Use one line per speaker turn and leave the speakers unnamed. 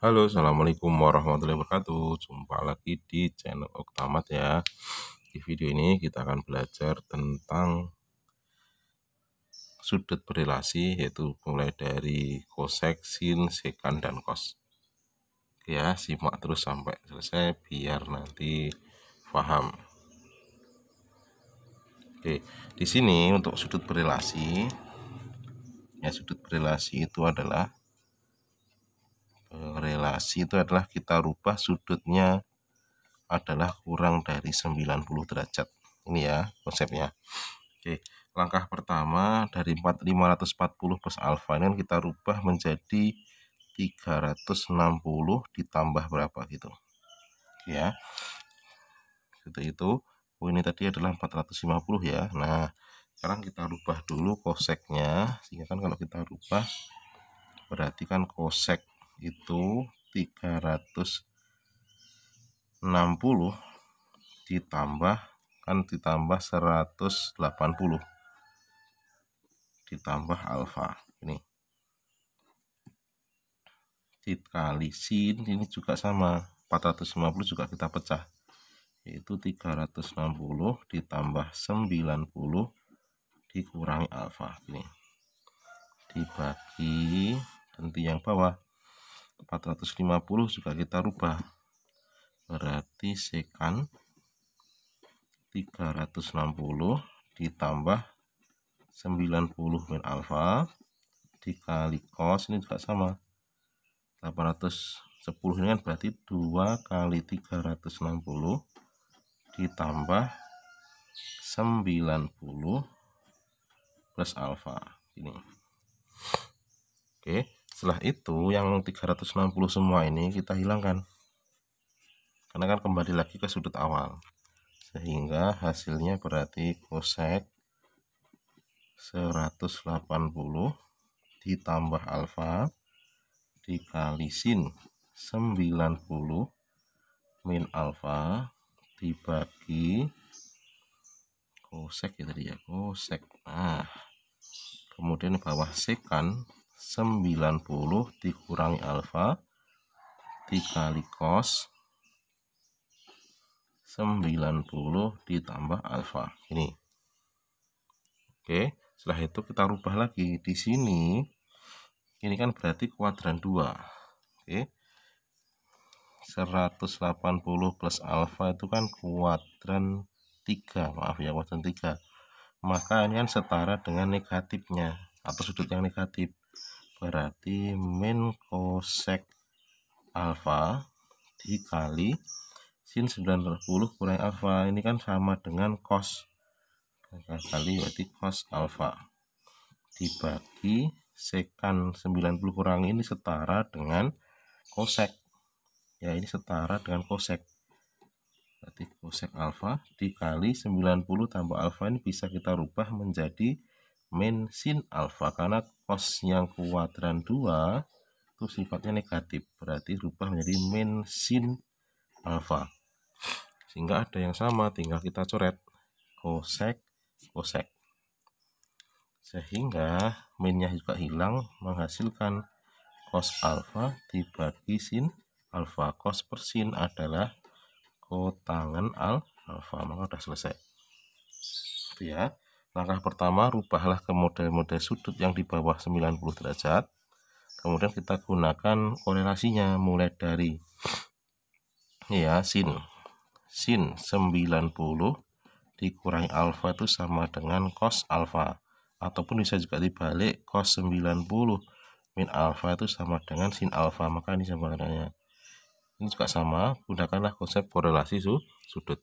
Halo, Assalamualaikum warahmatullahi wabarakatuh. Jumpa lagi di channel Oktamat ya. Di video ini kita akan belajar tentang sudut berelasi yaitu mulai dari kosek, sin, sekan, dan kos. Ya, simak terus sampai selesai biar nanti paham. Oke, di sini untuk sudut berelasi ya sudut berelasi itu adalah relasi itu adalah kita rubah sudutnya adalah kurang dari 90 derajat ini ya konsepnya oke langkah pertama dari 4, 540 plus alfa ini kan kita rubah menjadi 360 ditambah berapa gitu ya gitu itu oh, ini tadi adalah 450 ya nah sekarang kita rubah dulu koseknya sehingga kan kalau kita rubah berarti kan kosek itu 360 ditambah kan ditambah 180 ditambah alfa ini dikali sin ini juga sama 450 juga kita pecah yaitu 360 ditambah 90 dikurangi alfa ini dibagi nanti yang bawah 450 juga kita rubah berarti sekan 360 ditambah 90 min alfa dikali cos ini juga sama 810 ini kan berarti 2 kali 360 ditambah 90 plus alfa ini oke okay setelah itu yang 360 semua ini kita hilangkan karena kan kembali lagi ke sudut awal sehingga hasilnya berarti kosek 180 ditambah alfa dikali sin 90 min alfa dibagi kosek ya tadi ya kosek ah kemudian bawah sekan 90 dikurangi alfa dikali cos 90 ditambah alfa ini oke setelah itu kita rubah lagi di sini ini kan berarti kuadran 2 oke 180 plus alfa itu kan kuadran 3 maaf ya kuadran 3 maka ini kan setara dengan negatifnya atau sudut yang negatif berarti min cosec alfa dikali sin 90 kurang alfa ini kan sama dengan cos kali berarti cos alfa dibagi sekan 90 kurang ini setara dengan cosec ya ini setara dengan cosec berarti cosec alfa dikali 90 tambah alfa ini bisa kita rubah menjadi min sin alfa karena cos yang kuadran 2 itu sifatnya negatif berarti berubah menjadi min sin alfa sehingga ada yang sama tinggal kita coret kosek kosek sehingga minnya juga hilang menghasilkan cos alfa dibagi sin alfa cos per sin adalah kotangan al alfa maka sudah selesai ya Langkah pertama, rubahlah ke model-model sudut yang di bawah 90 derajat. Kemudian kita gunakan korelasinya mulai dari ya sin. Sin 90 dikurangi alfa itu sama dengan cos alfa. Ataupun bisa juga dibalik cos 90 min alfa itu sama dengan sin alfa. Maka ini sama adanya. Ini juga sama, gunakanlah konsep korelasi su sudut.